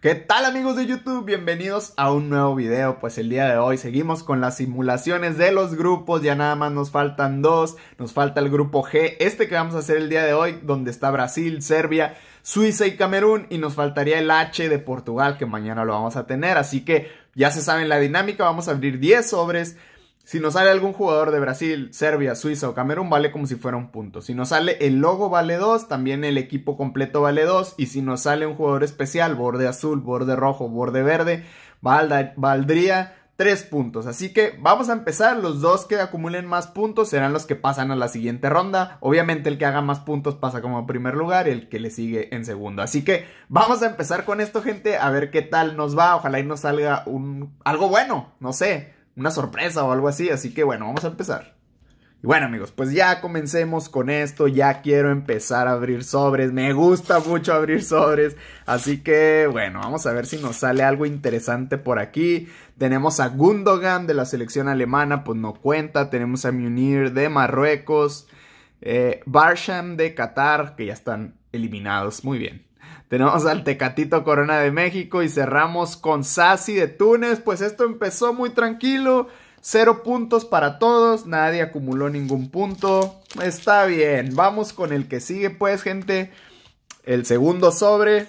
¿Qué tal amigos de YouTube? Bienvenidos a un nuevo video. Pues el día de hoy seguimos con las simulaciones de los grupos. Ya nada más nos faltan dos. Nos falta el grupo G, este que vamos a hacer el día de hoy, donde está Brasil, Serbia, Suiza y Camerún. Y nos faltaría el H de Portugal, que mañana lo vamos a tener. Así que ya se saben la dinámica. Vamos a abrir 10 sobres si nos sale algún jugador de Brasil, Serbia, Suiza o Camerún, vale como si fuera un punto. Si nos sale el logo vale dos, también el equipo completo vale dos. Y si nos sale un jugador especial, borde azul, borde rojo, borde verde, valdría tres puntos. Así que vamos a empezar. Los dos que acumulen más puntos serán los que pasan a la siguiente ronda. Obviamente el que haga más puntos pasa como primer lugar y el que le sigue en segundo. Así que vamos a empezar con esto, gente. A ver qué tal nos va. Ojalá y nos salga un... algo bueno. No sé una sorpresa o algo así. Así que bueno, vamos a empezar. Y bueno amigos, pues ya comencemos con esto, ya quiero empezar a abrir sobres, me gusta mucho abrir sobres, así que bueno, vamos a ver si nos sale algo interesante por aquí. Tenemos a Gundogan de la selección alemana, pues no cuenta, tenemos a Munir de Marruecos, eh, Barsham de Qatar, que ya están eliminados, muy bien. Tenemos al Tecatito Corona de México y cerramos con Sassi de Túnez. Pues esto empezó muy tranquilo. Cero puntos para todos, nadie acumuló ningún punto. Está bien, vamos con el que sigue pues gente. El segundo sobre.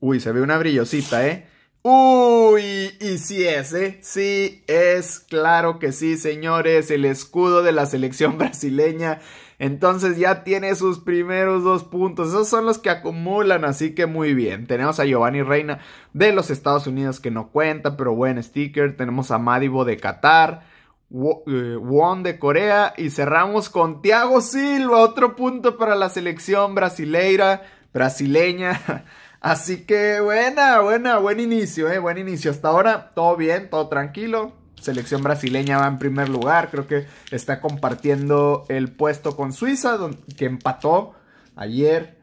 Uy, se ve una brillosita, ¿eh? Uy, y si es, ¿eh? Sí es, claro que sí, señores, el escudo de la selección brasileña. Entonces ya tiene sus primeros dos puntos. Esos son los que acumulan, así que muy bien. Tenemos a Giovanni Reina de los Estados Unidos que no cuenta, pero buen sticker. Tenemos a Madibo de Qatar. Eh, Won de Corea y cerramos con Thiago Silva, otro punto para la selección brasileira, brasileña. Así que buena, buena, buen inicio, eh, buen inicio. Hasta ahora todo bien, todo tranquilo. Selección brasileña va en primer lugar, creo que está compartiendo el puesto con Suiza, que empató ayer.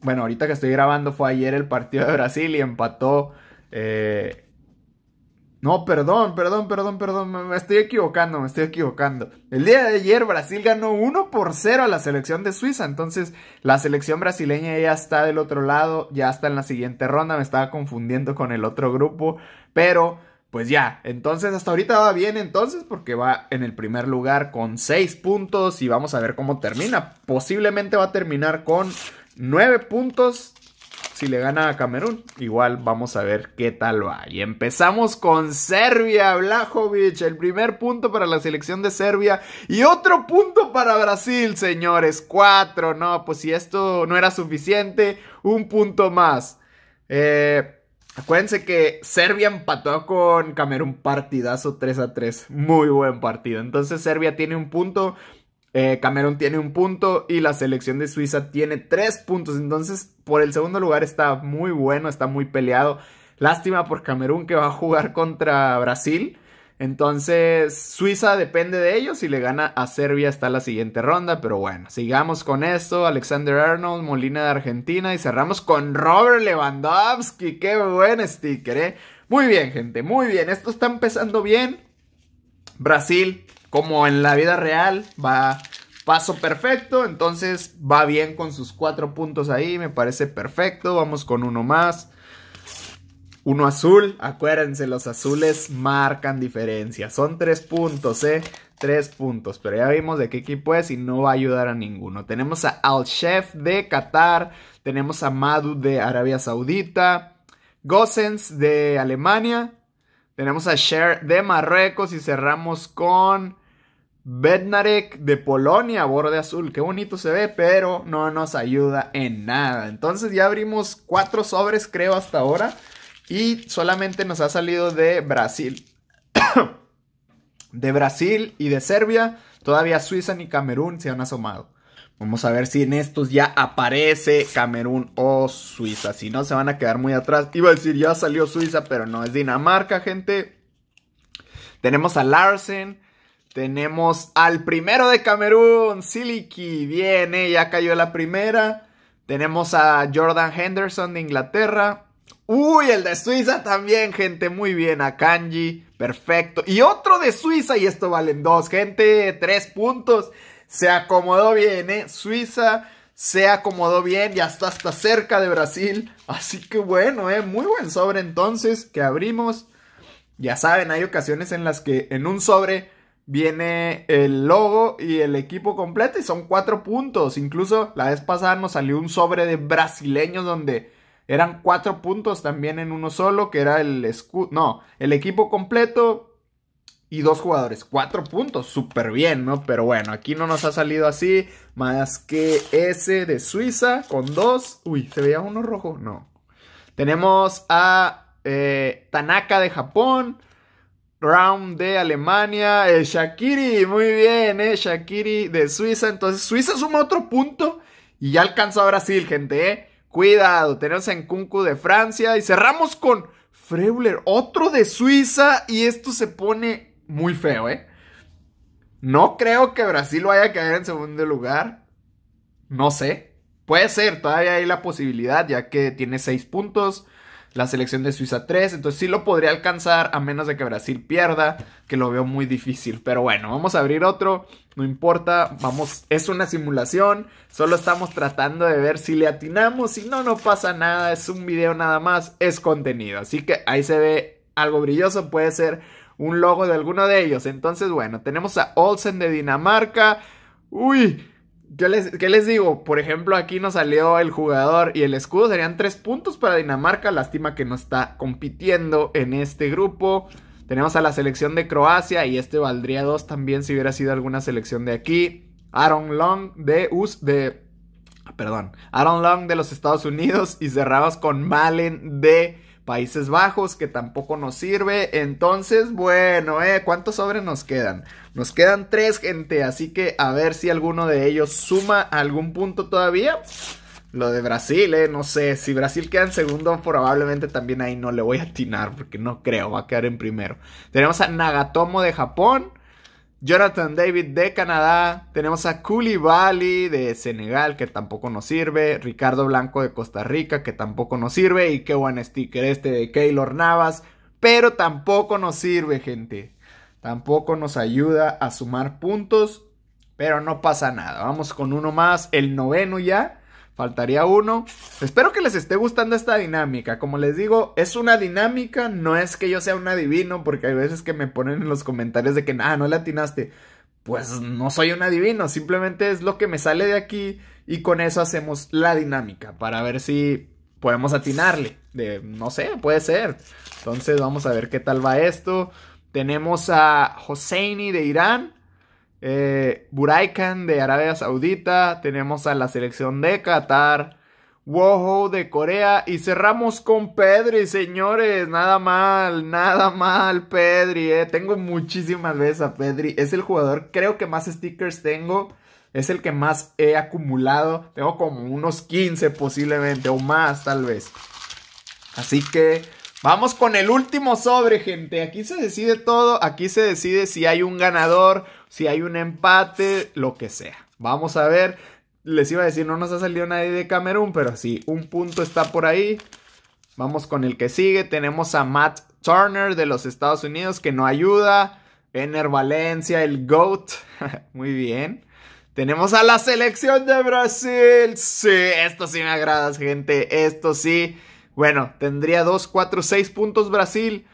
Bueno, ahorita que estoy grabando fue ayer el partido de Brasil y empató eh, no, perdón, perdón, perdón, perdón, me estoy equivocando, me estoy equivocando. El día de ayer Brasil ganó 1 por 0 a la selección de Suiza, entonces la selección brasileña ya está del otro lado, ya está en la siguiente ronda, me estaba confundiendo con el otro grupo, pero pues ya, entonces hasta ahorita va bien entonces porque va en el primer lugar con 6 puntos y vamos a ver cómo termina. Posiblemente va a terminar con 9 puntos, si le gana a Camerún, igual vamos a ver qué tal va. Y empezamos con Serbia, Blajovic, el primer punto para la selección de Serbia y otro punto para Brasil, señores, cuatro, no, pues si esto no era suficiente, un punto más. Eh, acuérdense que Serbia empató con Camerún partidazo 3 a 3, muy buen partido, entonces Serbia tiene un punto eh, Camerún tiene un punto y la selección de Suiza tiene tres puntos. Entonces, por el segundo lugar está muy bueno, está muy peleado. Lástima por Camerún que va a jugar contra Brasil. Entonces, Suiza depende de ellos. y le gana a Serbia, hasta la siguiente ronda. Pero bueno, sigamos con esto. Alexander Arnold, Molina de Argentina. Y cerramos con Robert Lewandowski. Qué buen sticker, ¿eh? Muy bien, gente. Muy bien. Esto está empezando bien. Brasil como en la vida real, va paso perfecto, entonces va bien con sus cuatro puntos ahí, me parece perfecto, vamos con uno más. Uno azul, acuérdense, los azules marcan diferencia. Son tres puntos, ¿eh? Tres puntos. Pero ya vimos de qué equipo es y no va a ayudar a ninguno. Tenemos a Al Chef de Qatar. Tenemos a Madu de Arabia Saudita. Gosens de Alemania. Tenemos a Cher de Marruecos. Y cerramos con Bednarek de Polonia, borde azul. Qué bonito se ve, pero no nos ayuda en nada. Entonces ya abrimos cuatro sobres, creo, hasta ahora. Y solamente nos ha salido de Brasil. de Brasil y de Serbia. Todavía Suiza ni Camerún se han asomado. Vamos a ver si en estos ya aparece Camerún o Suiza. Si no, se van a quedar muy atrás. Iba a decir, ya salió Suiza, pero no, es Dinamarca, gente. Tenemos a Larsen, tenemos al primero de Camerún, Siliki. Viene, ya cayó la primera. Tenemos a Jordan Henderson de Inglaterra. Uy, el de Suiza también, gente. Muy bien, a Kanji. Perfecto. Y otro de Suiza, y esto valen dos, gente. Tres puntos. Se acomodó bien, ¿eh? Suiza se acomodó bien. Ya está hasta cerca de Brasil. Así que bueno, ¿eh? Muy buen sobre entonces que abrimos. Ya saben, hay ocasiones en las que en un sobre viene el logo y el equipo completo y son cuatro puntos. Incluso la vez pasada nos salió un sobre de brasileños donde eran cuatro puntos también en uno solo, que era el no, el equipo completo y dos jugadores, cuatro puntos, súper bien, ¿no? Pero bueno, aquí no nos ha salido así, más que ese de Suiza con dos, uy, se veía uno rojo, no. Tenemos a eh, Tanaka de Japón, Round de Alemania. Eh, Shakiri, muy bien, eh, Shakiri de Suiza. Entonces, Suiza suma otro punto y ya alcanzó a Brasil, gente. Eh. Cuidado, tenemos en Nkunku de Francia y cerramos con Freuler, otro de Suiza. Y esto se pone muy feo, eh. No creo que Brasil vaya a caer en segundo lugar. No sé. Puede ser, todavía hay la posibilidad, ya que tiene seis puntos la selección de Suiza 3, entonces sí lo podría alcanzar a menos de que Brasil pierda, que lo veo muy difícil, pero bueno, vamos a abrir otro, no importa, vamos, es una simulación, solo estamos tratando de ver si le atinamos, si no, no pasa nada, es un video nada más, es contenido, así que ahí se ve algo brilloso, puede ser un logo de alguno de ellos, entonces bueno, tenemos a Olsen de Dinamarca, uy, les, ¿Qué les digo? Por ejemplo, aquí nos salió el jugador y el escudo. Serían tres puntos para Dinamarca. Lástima que no está compitiendo en este grupo. Tenemos a la selección de Croacia y este valdría dos también si hubiera sido alguna selección de aquí. Aaron Long de US de... Perdón. Aaron Long de los Estados Unidos y cerramos con Malen de Países Bajos, que tampoco nos sirve. Entonces, bueno, ¿eh? ¿cuántos sobres nos quedan? Nos quedan tres, gente. Así que a ver si alguno de ellos suma algún punto todavía. Lo de Brasil, eh, no sé. Si Brasil queda en segundo, probablemente también ahí no le voy a atinar, porque no creo, va a quedar en primero. Tenemos a Nagatomo de Japón. Jonathan David de Canadá. Tenemos a Koulibaly de Senegal, que tampoco nos sirve. Ricardo Blanco de Costa Rica, que tampoco nos sirve. Y qué buen sticker este de Keylor Navas. Pero tampoco nos sirve, gente. Tampoco nos ayuda a sumar puntos. Pero no pasa nada. Vamos con uno más, el noveno ya. Faltaría uno. Espero que les esté gustando esta dinámica. Como les digo, es una dinámica. No es que yo sea un adivino, porque hay veces que me ponen en los comentarios de que, nada, no le atinaste. Pues no soy un adivino, simplemente es lo que me sale de aquí y con eso hacemos la dinámica para ver si podemos atinarle. De, no sé, puede ser. Entonces vamos a ver qué tal va esto. Tenemos a Hosseini de Irán eh, Buraikan de Arabia Saudita, tenemos a la selección de Qatar, Woho de Corea y cerramos con Pedri, señores, nada mal, nada mal Pedri, eh. tengo muchísimas veces a Pedri, es el jugador creo que más stickers tengo, es el que más he acumulado, tengo como unos 15 posiblemente o más tal vez. Así que Vamos con el último sobre, gente. Aquí se decide todo. Aquí se decide si hay un ganador, si hay un empate, lo que sea. Vamos a ver. Les iba a decir, no nos ha salido nadie de Camerún, pero sí, un punto está por ahí. Vamos con el que sigue. Tenemos a Matt Turner de los Estados Unidos que no ayuda. Ener Valencia, el GOAT. Muy bien. Tenemos a la selección de Brasil. Sí, esto sí me agrada, gente. Esto sí. Bueno, tendría 2, 4, 6 puntos Brasil,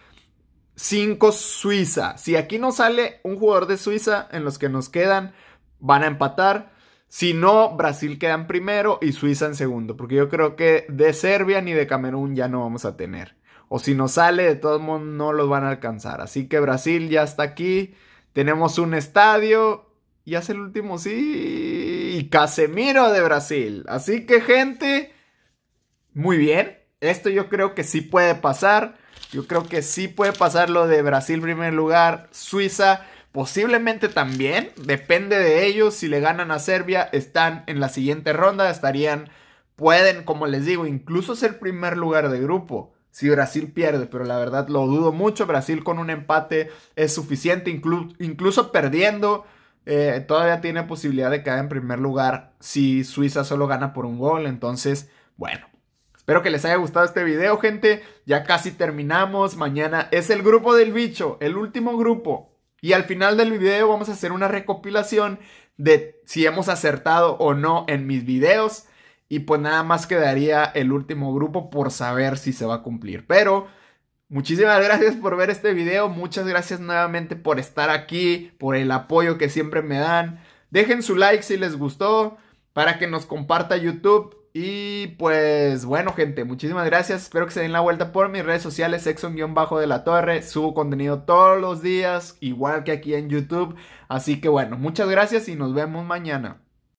5 Suiza. Si aquí no sale un jugador de Suiza en los que nos quedan, van a empatar. Si no, Brasil queda en primero y Suiza en segundo, porque yo creo que de Serbia ni de Camerún ya no vamos a tener. O si no sale, de todos modos no los van a alcanzar. Así que Brasil ya está aquí. Tenemos un estadio. Y hace el último, sí. Y Casemiro de Brasil. Así que, gente, muy bien esto yo creo que sí puede pasar. Yo creo que sí puede pasar lo de Brasil primer lugar, Suiza posiblemente también, depende de ellos, si le ganan a Serbia están en la siguiente ronda, estarían, pueden, como les digo, incluso ser primer lugar de grupo si Brasil pierde, pero la verdad lo dudo mucho. Brasil con un empate es suficiente, incluso perdiendo, eh, todavía tiene posibilidad de caer en primer lugar si Suiza solo gana por un gol. Entonces, bueno, Espero que les haya gustado este video, gente. Ya casi terminamos. Mañana es el grupo del bicho, el último grupo. Y al final del video vamos a hacer una recopilación de si hemos acertado o no en mis videos. Y pues nada más quedaría el último grupo por saber si se va a cumplir. Pero muchísimas gracias por ver este video. Muchas gracias nuevamente por estar aquí, por el apoyo que siempre me dan. Dejen su like si les gustó, para que nos comparta YouTube y pues bueno, gente, muchísimas gracias. Espero que se den la vuelta por mis redes sociales, guión bajo de la Torre. Subo contenido todos los días, igual que aquí en YouTube. Así que bueno, muchas gracias y nos vemos mañana.